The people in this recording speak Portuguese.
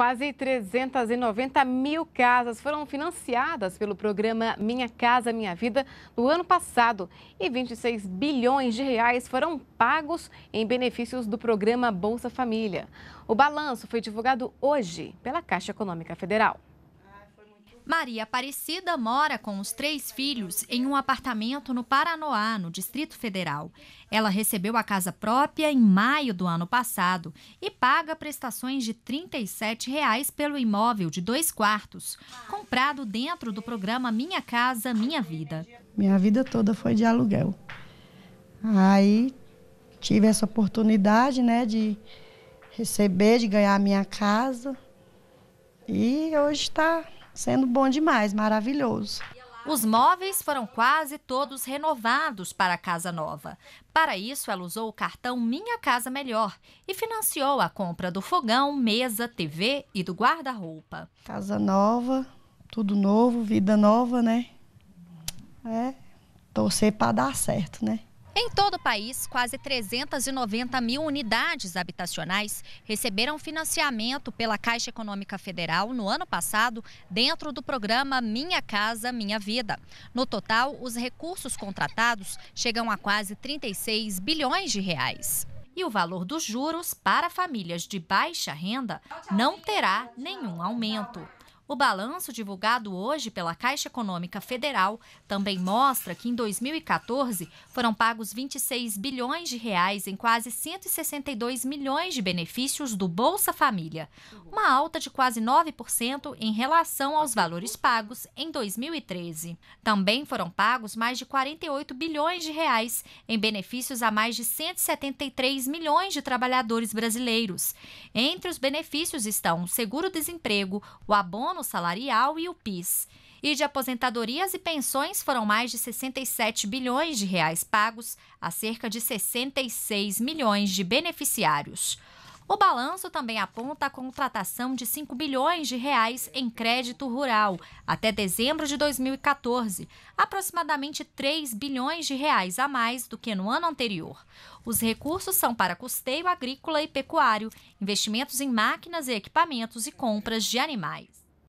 Quase 390 mil casas foram financiadas pelo programa Minha Casa Minha Vida no ano passado e 26 bilhões de reais foram pagos em benefícios do programa Bolsa Família. O balanço foi divulgado hoje pela Caixa Econômica Federal. Maria Aparecida mora com os três filhos em um apartamento no Paranoá, no Distrito Federal. Ela recebeu a casa própria em maio do ano passado e paga prestações de R$ 37 reais pelo imóvel de dois quartos, comprado dentro do programa Minha Casa Minha Vida. Minha vida toda foi de aluguel. Aí tive essa oportunidade, né, de receber, de ganhar a minha casa. E hoje está sendo bom demais, maravilhoso. Os móveis foram quase todos renovados para a casa nova. Para isso, ela usou o cartão Minha Casa Melhor e financiou a compra do fogão, mesa, TV e do guarda-roupa. Casa nova, tudo novo, vida nova, né? É, torcer para dar certo, né? Em todo o país, quase 390 mil unidades habitacionais receberam financiamento pela Caixa Econômica Federal no ano passado, dentro do programa Minha Casa Minha Vida. No total, os recursos contratados chegam a quase 36 bilhões de reais. E o valor dos juros para famílias de baixa renda não terá nenhum aumento. O balanço divulgado hoje pela Caixa Econômica Federal também mostra que em 2014 foram pagos 26 bilhões de reais em quase 162 milhões de benefícios do Bolsa Família, uma alta de quase 9% em relação aos valores pagos em 2013. Também foram pagos mais de 48 bilhões de reais em benefícios a mais de 173 milhões de trabalhadores brasileiros. Entre os benefícios estão o seguro-desemprego, o abono plano salarial e o PIS. E de aposentadorias e pensões foram mais de 67 bilhões de reais pagos a cerca de 66 milhões de beneficiários. O balanço também aponta a contratação de 5 bilhões de reais em crédito rural até dezembro de 2014, aproximadamente 3 bilhões de reais a mais do que no ano anterior. Os recursos são para custeio agrícola e pecuário, investimentos em máquinas e equipamentos e compras de animais.